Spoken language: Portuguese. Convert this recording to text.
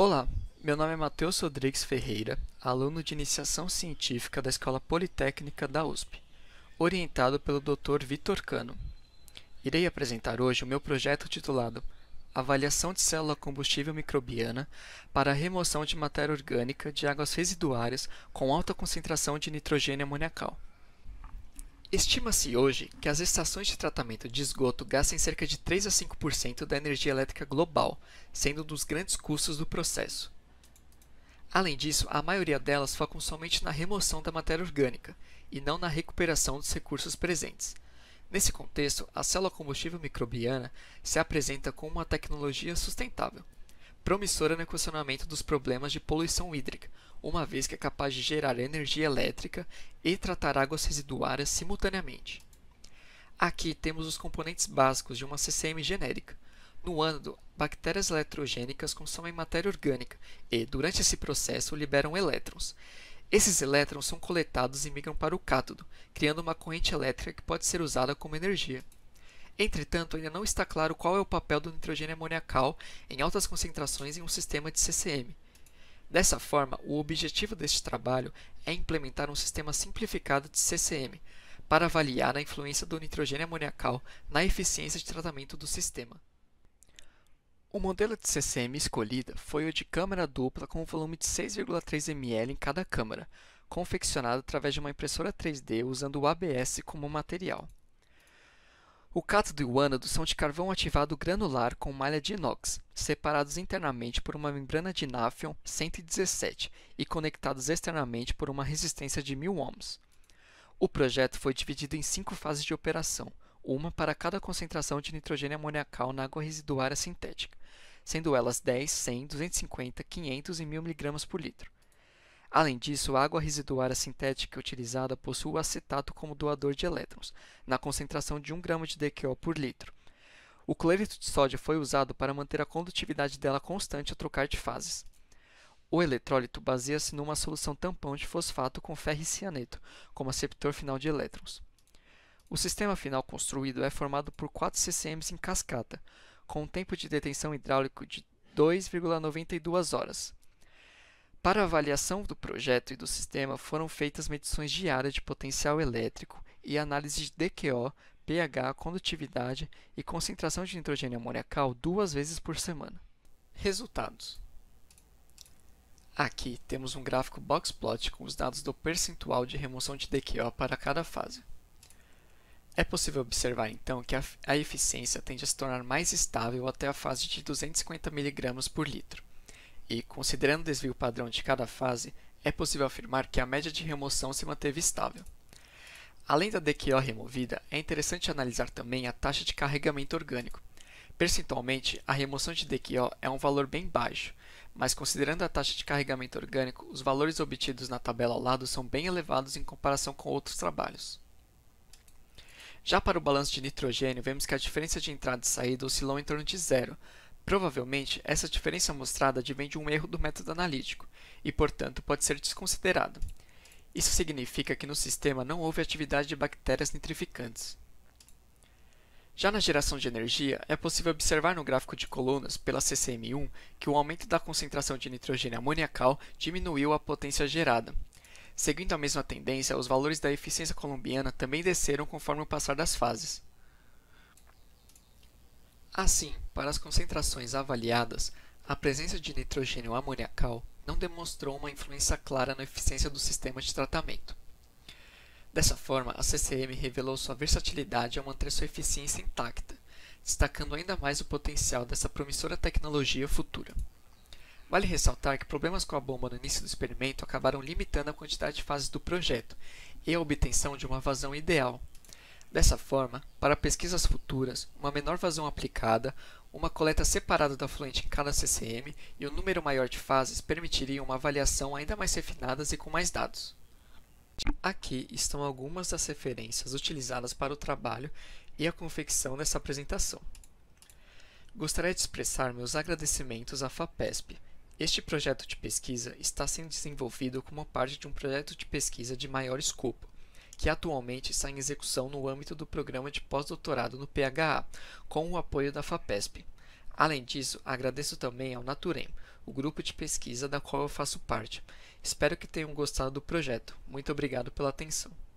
Olá, meu nome é Matheus Rodrigues Ferreira, aluno de iniciação científica da Escola Politécnica da USP, orientado pelo Dr. Vitor Cano. Irei apresentar hoje o meu projeto titulado Avaliação de célula combustível microbiana para a remoção de matéria orgânica de águas residuárias com alta concentração de nitrogênio amoniacal. Estima-se hoje que as estações de tratamento de esgoto gastem cerca de 3 a 5% da energia elétrica global, sendo um dos grandes custos do processo. Além disso, a maioria delas focam somente na remoção da matéria orgânica e não na recuperação dos recursos presentes. Nesse contexto, a célula combustível microbiana se apresenta como uma tecnologia sustentável, promissora no equacionamento dos problemas de poluição hídrica, uma vez que é capaz de gerar energia elétrica e tratar águas residuárias simultaneamente. Aqui temos os componentes básicos de uma CCM genérica. No ânodo, bactérias eletrogênicas consomem matéria orgânica e, durante esse processo, liberam elétrons. Esses elétrons são coletados e migram para o cátodo, criando uma corrente elétrica que pode ser usada como energia. Entretanto, ainda não está claro qual é o papel do nitrogênio amoniacal em altas concentrações em um sistema de CCM. Dessa forma, o objetivo deste trabalho é implementar um sistema simplificado de CCM para avaliar a influência do nitrogênio amoniacal na eficiência de tratamento do sistema. O modelo de CCM escolhido foi o de câmara dupla com volume de 6,3 ml em cada câmara, confeccionado através de uma impressora 3D usando o ABS como material. O cátodo e o ânodo são de carvão ativado granular com malha de inox, separados internamente por uma membrana de náfion 117 e conectados externamente por uma resistência de 1000 ohms. O projeto foi dividido em cinco fases de operação, uma para cada concentração de nitrogênio amoniacal na água residuária sintética, sendo elas 10, 100, 250, 500 e 1000 mg por litro. Além disso, a água residuária sintética utilizada possui o acetato como doador de elétrons, na concentração de 1 grama de DQO por litro. O cloreto de sódio foi usado para manter a condutividade dela constante ao trocar de fases. O eletrólito baseia-se numa solução tampão de fosfato com ferro e cianeto, como aceptor final de elétrons. O sistema final construído é formado por 4 CCMs em cascata, com um tempo de detenção hidráulico de 2,92 horas. Para avaliação do projeto e do sistema foram feitas medições diárias de potencial elétrico e análise de DQO, pH, condutividade e concentração de nitrogênio amoniacal duas vezes por semana. Resultados: Aqui temos um gráfico boxplot com os dados do percentual de remoção de DQO para cada fase. É possível observar então que a, a eficiência tende a se tornar mais estável até a fase de 250 mg por litro e, considerando o desvio padrão de cada fase, é possível afirmar que a média de remoção se manteve estável. Além da DQO removida, é interessante analisar também a taxa de carregamento orgânico. Percentualmente, a remoção de DQO é um valor bem baixo, mas considerando a taxa de carregamento orgânico, os valores obtidos na tabela ao lado são bem elevados em comparação com outros trabalhos. Já para o balanço de nitrogênio, vemos que a diferença de entrada e saída oscilou em torno de zero, Provavelmente, essa diferença mostrada advém de um erro do método analítico e, portanto, pode ser desconsiderado. Isso significa que no sistema não houve atividade de bactérias nitrificantes. Já na geração de energia, é possível observar no gráfico de colunas pela CCM1 que o aumento da concentração de nitrogênio amoniacal diminuiu a potência gerada. Seguindo a mesma tendência, os valores da eficiência colombiana também desceram conforme o passar das fases. Assim, para as concentrações avaliadas, a presença de nitrogênio amoniacal não demonstrou uma influência clara na eficiência do sistema de tratamento. Dessa forma, a CCM revelou sua versatilidade ao manter sua eficiência intacta, destacando ainda mais o potencial dessa promissora tecnologia futura. Vale ressaltar que problemas com a bomba no início do experimento acabaram limitando a quantidade de fases do projeto e a obtenção de uma vazão ideal, Dessa forma, para pesquisas futuras, uma menor vazão aplicada, uma coleta separada do fluente em cada CCM e um número maior de fases permitiriam uma avaliação ainda mais refinada e com mais dados. Aqui estão algumas das referências utilizadas para o trabalho e a confecção dessa apresentação. Gostaria de expressar meus agradecimentos à FAPESP. Este projeto de pesquisa está sendo desenvolvido como parte de um projeto de pesquisa de maior escopo, que atualmente está em execução no âmbito do programa de pós-doutorado no PHA, com o apoio da FAPESP. Além disso, agradeço também ao Naturem, o grupo de pesquisa da qual eu faço parte. Espero que tenham gostado do projeto. Muito obrigado pela atenção.